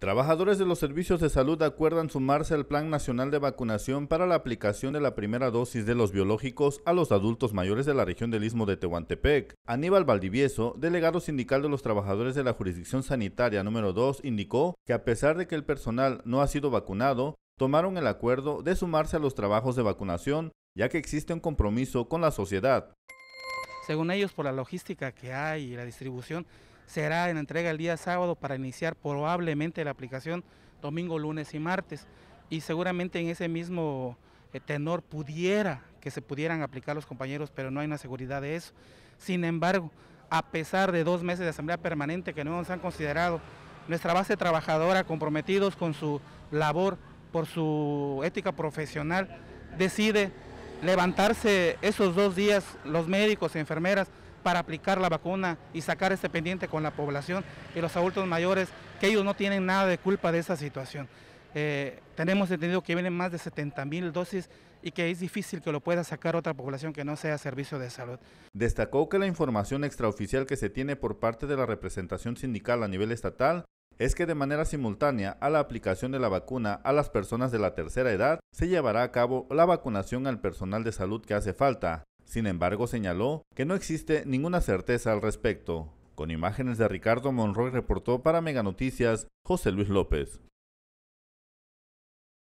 Trabajadores de los servicios de salud acuerdan sumarse al Plan Nacional de Vacunación para la aplicación de la primera dosis de los biológicos a los adultos mayores de la región del Istmo de Tehuantepec. Aníbal Valdivieso, delegado sindical de los trabajadores de la jurisdicción sanitaria número 2, indicó que a pesar de que el personal no ha sido vacunado, tomaron el acuerdo de sumarse a los trabajos de vacunación, ya que existe un compromiso con la sociedad. Según ellos, por la logística que hay y la distribución, será en entrega el día sábado para iniciar probablemente la aplicación domingo, lunes y martes. Y seguramente en ese mismo eh, tenor pudiera que se pudieran aplicar los compañeros, pero no hay una seguridad de eso. Sin embargo, a pesar de dos meses de asamblea permanente que no nos han considerado, nuestra base trabajadora comprometidos con su labor, por su ética profesional, decide levantarse esos dos días los médicos, y enfermeras, para aplicar la vacuna y sacar este pendiente con la población y los adultos mayores, que ellos no tienen nada de culpa de esa situación. Eh, tenemos entendido que vienen más de 70 mil dosis y que es difícil que lo pueda sacar otra población que no sea servicio de salud. Destacó que la información extraoficial que se tiene por parte de la representación sindical a nivel estatal es que de manera simultánea a la aplicación de la vacuna a las personas de la tercera edad se llevará a cabo la vacunación al personal de salud que hace falta, sin embargo, señaló que no existe ninguna certeza al respecto. Con imágenes de Ricardo Monroy reportó para Meganoticias José Luis López.